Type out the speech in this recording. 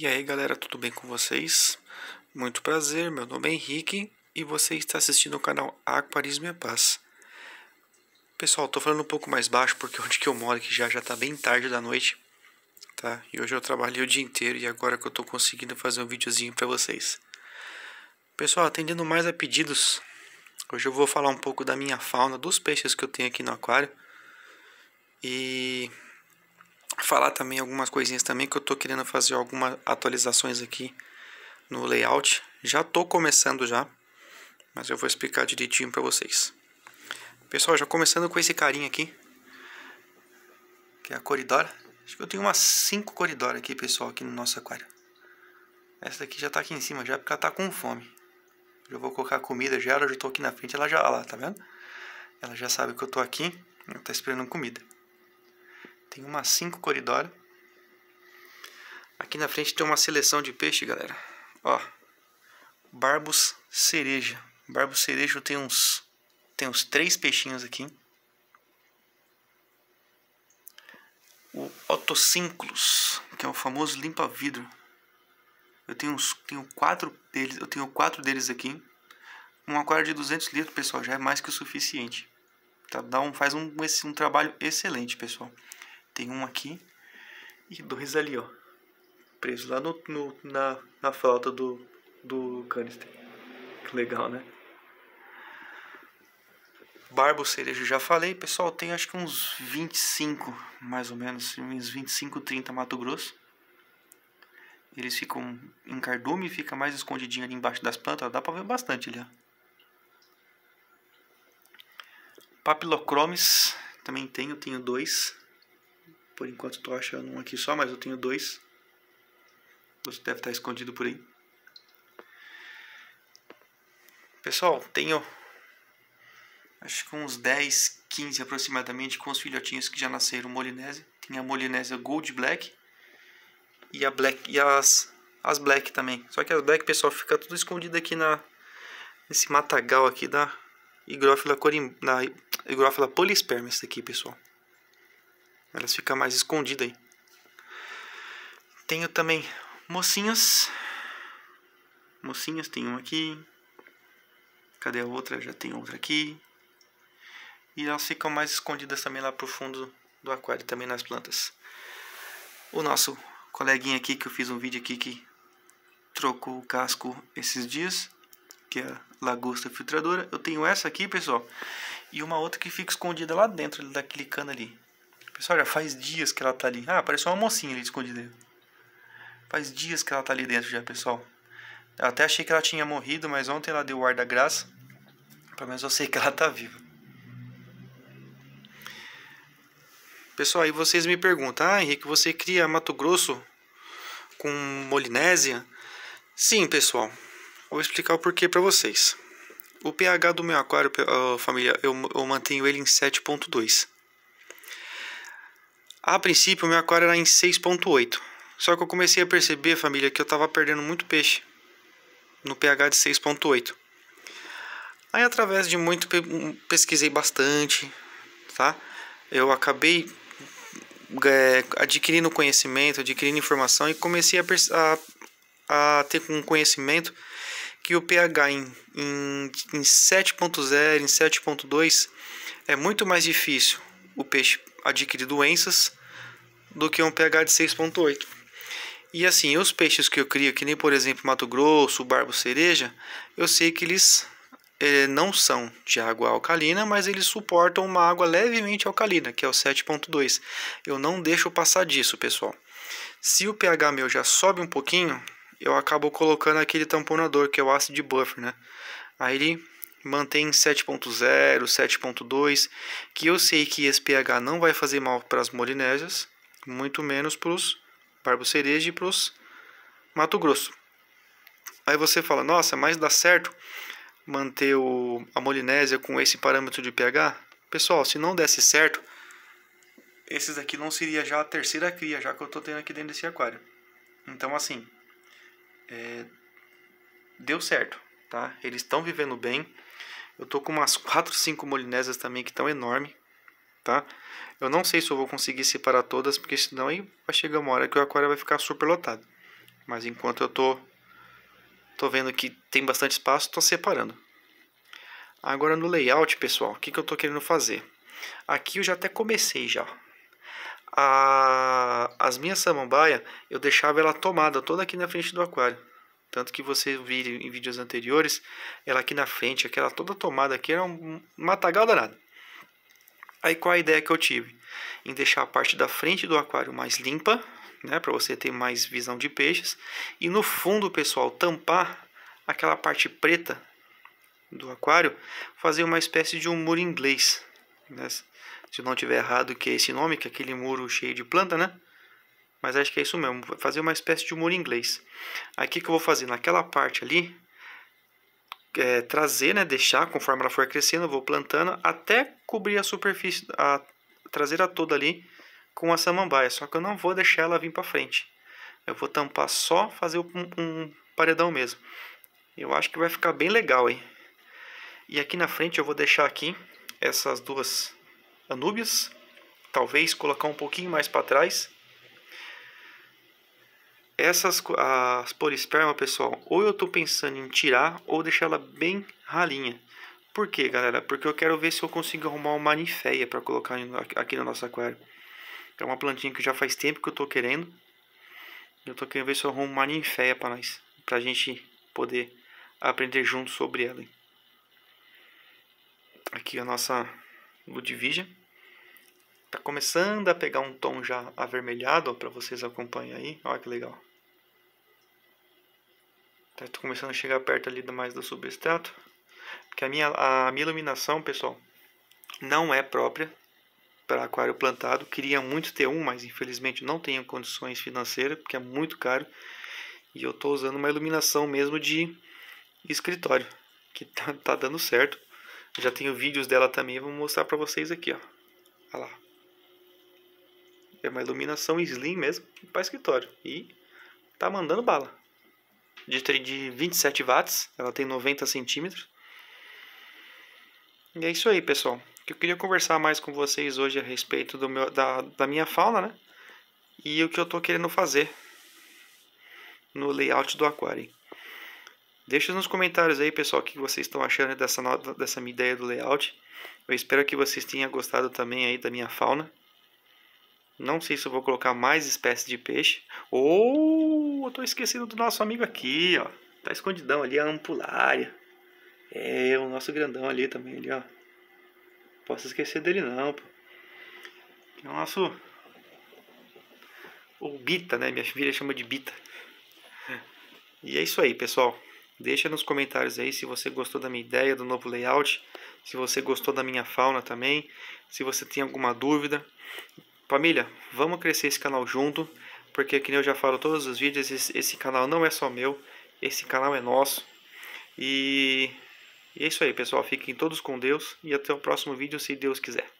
E aí galera, tudo bem com vocês? Muito prazer, meu nome é Henrique e você está assistindo o canal Aquarismo e Paz. Pessoal, tô falando um pouco mais baixo porque onde que eu moro aqui já já tá bem tarde da noite, tá? E hoje eu trabalhei o dia inteiro e agora que eu tô conseguindo fazer um videozinho para vocês. Pessoal, atendendo mais a pedidos, hoje eu vou falar um pouco da minha fauna, dos peixes que eu tenho aqui no aquário. E falar também algumas coisinhas também que eu tô querendo fazer algumas atualizações aqui no layout. Já tô começando já, mas eu vou explicar direitinho para vocês. Pessoal, já começando com esse carinha aqui, que é a coridora. Acho que eu tenho umas 5 coridoras aqui, pessoal, aqui no nosso aquário. Essa daqui já tá aqui em cima já, porque ela tá com fome. Eu vou colocar comida já, ela já tô aqui na frente, ela já, lá, tá vendo? Ela já sabe que eu tô aqui, ela tá esperando comida. Tem uma 5 coridora. Aqui na frente tem uma seleção de peixe, galera. Ó. Barbos cereja. Barbos cereja tem uns tem uns três peixinhos aqui. O Otocinclus, que é o famoso limpa-vidro. Eu tenho, uns, tenho quatro deles, eu tenho quatro deles aqui. Um aquário de 200 litros, pessoal, já é mais que o suficiente. Tá? Dá um, faz um, esse, um trabalho excelente, pessoal. Tem um aqui e dois ali, ó. Preso lá no, no na, na flauta do, do canister. Que legal, né? Barbo cereja, já falei. Pessoal, tem acho que uns 25, mais ou menos, uns 25, 30 Mato Grosso. Eles ficam em cardume, fica mais escondidinho ali embaixo das plantas. Dá pra ver bastante ali, ó. Papilocromes, também tenho, tenho dois. Por enquanto estou achando um aqui só, mas eu tenho dois. Você deve estar escondido por aí. Pessoal, tenho acho que uns 10, 15 aproximadamente com os filhotinhos que já nasceram molinésia Tem a molinésia Gold Black e a Black e as as Black também. Só que as Black, pessoal, fica tudo escondido aqui na nesse matagal aqui da Higrófila corim, na Higrófila polisperma esse aqui, pessoal elas ficam mais escondidas aí. Tenho também mocinhas. Mocinhas, tem uma aqui. Cadê a outra? Já tem outra aqui. E elas ficam mais escondidas também lá pro fundo do aquário, também nas plantas. O nosso coleguinha aqui, que eu fiz um vídeo aqui que trocou o casco esses dias, que é a lagosta filtradora. Eu tenho essa aqui, pessoal, e uma outra que fica escondida lá dentro daquele cano ali. Pessoal, já faz dias que ela tá ali. Ah, apareceu uma mocinha ali escondida. Faz dias que ela tá ali dentro já, pessoal. Eu até achei que ela tinha morrido, mas ontem ela deu o ar da graça. Pelo menos eu sei que ela tá viva. Pessoal, aí vocês me perguntam, ah, Henrique, você cria Mato Grosso com Molinésia? Sim, pessoal. Vou explicar o porquê para vocês. O pH do meu aquário, família, eu, eu mantenho ele em 7.2. A princípio, meu aquário era em 6.8. Só que eu comecei a perceber, família, que eu estava perdendo muito peixe no pH de 6.8. Aí, através de muito, pesquisei bastante, tá? Eu acabei é, adquirindo conhecimento, adquirindo informação e comecei a, a, a ter um conhecimento que o pH em, em, em 7.0, em 7.2 é muito mais difícil o peixe adquirir doenças do que um pH de 6.8. E assim, os peixes que eu crio, que nem por exemplo Mato Grosso, Barbo Cereja, eu sei que eles eh, não são de água alcalina, mas eles suportam uma água levemente alcalina, que é o 7.2. Eu não deixo passar disso, pessoal. Se o pH meu já sobe um pouquinho, eu acabo colocando aquele tamponador, que é o ácido buffer, né? Aí ele mantém 7.0, 7.2, que eu sei que esse pH não vai fazer mal para as molinésias, muito menos para os barbocereja e para os Mato Grosso. Aí você fala, nossa, mas dá certo manter o, a molinésia com esse parâmetro de pH? Pessoal, se não desse certo, esses aqui não seria já a terceira cria, já que eu estou tendo aqui dentro desse aquário. Então, assim, é, deu certo tá? Eles estão vivendo bem. Eu tô com umas 4, 5 molinésias também que estão enorme, tá? Eu não sei se eu vou conseguir separar todas, porque senão aí vai chegar uma hora que o aquário vai ficar super lotado. Mas enquanto eu tô tô vendo que tem bastante espaço, tô separando. Agora no layout, pessoal, o que, que eu tô querendo fazer? Aqui eu já até comecei já. A, as minhas samambaia, eu deixava ela tomada toda aqui na frente do aquário. Tanto que você vira em vídeos anteriores, ela aqui na frente, aquela toda tomada aqui, era um matagal danado. Aí qual a ideia que eu tive? Em deixar a parte da frente do aquário mais limpa, né, para você ter mais visão de peixes, e no fundo, pessoal, tampar aquela parte preta do aquário, fazer uma espécie de um muro inglês, né? se não tiver errado que é esse nome, que é aquele muro cheio de planta, né? Mas acho que é isso mesmo, fazer uma espécie de humor inglês. Aqui que eu vou fazer naquela parte ali, é, trazer, né, deixar conforme ela for crescendo, eu vou plantando até cobrir a superfície, a traseira toda ali com a samambaia. Só que eu não vou deixar ela vir para frente. Eu vou tampar só, fazer um, um, paredão mesmo. Eu acho que vai ficar bem legal, hein? E aqui na frente eu vou deixar aqui essas duas anúbias. Talvez colocar um pouquinho mais para trás essas as polisperma, pessoal, ou eu estou pensando em tirar ou deixar ela bem ralinha. Por quê, galera? Porque eu quero ver se eu consigo arrumar uma ninféia para colocar aqui no nosso aquário. É uma plantinha que já faz tempo que eu estou querendo. Eu estou querendo ver se eu arrumo uma ninféia para nós, para a gente poder aprender junto sobre ela. Aqui a nossa Ludivija. está começando a pegar um tom já avermelhado, para vocês acompanharem aí. Olha que legal. Tá, tô começando a chegar perto ali mais do substrato. Porque a minha, a minha iluminação, pessoal, não é própria para aquário plantado. Queria muito ter um, mas infelizmente não tenho condições financeiras, porque é muito caro. E eu estou usando uma iluminação mesmo de escritório, que tá, tá dando certo. já tenho vídeos dela também, vou mostrar para vocês aqui, ó. Olha lá. É uma iluminação slim mesmo para escritório. E tá mandando bala de, de 27 watts, ela tem 90 centímetros. E é isso aí, pessoal. Eu queria conversar mais com vocês hoje a respeito do meu, da, da minha fauna, né? E o que eu estou querendo fazer no layout do aquário. Deixa nos comentários aí, pessoal, o que vocês estão achando dessa, dessa minha ideia do layout. Eu espero que vocês tenham gostado também aí da minha fauna. Não sei se eu vou colocar mais espécies de peixe. Ou oh, eu tô esquecendo do nosso amigo aqui, ó. Tá escondidão ali, a ampulária. É, o nosso grandão ali também, ali, ó. Posso esquecer dele não, pô. É o nosso... Ou Bita, né? Minha filha chama de Bita. E é isso aí, pessoal. Deixa nos comentários aí se você gostou da minha ideia do novo layout, se você gostou da minha fauna também, se você tem alguma dúvida. Família, vamos crescer esse canal junto, porque que eu já falo todos os vídeos, esse, esse, canal não é só meu, esse canal é nosso. E, e é isso aí, pessoal. Fiquem todos com Deus e até o próximo vídeo, se Deus quiser.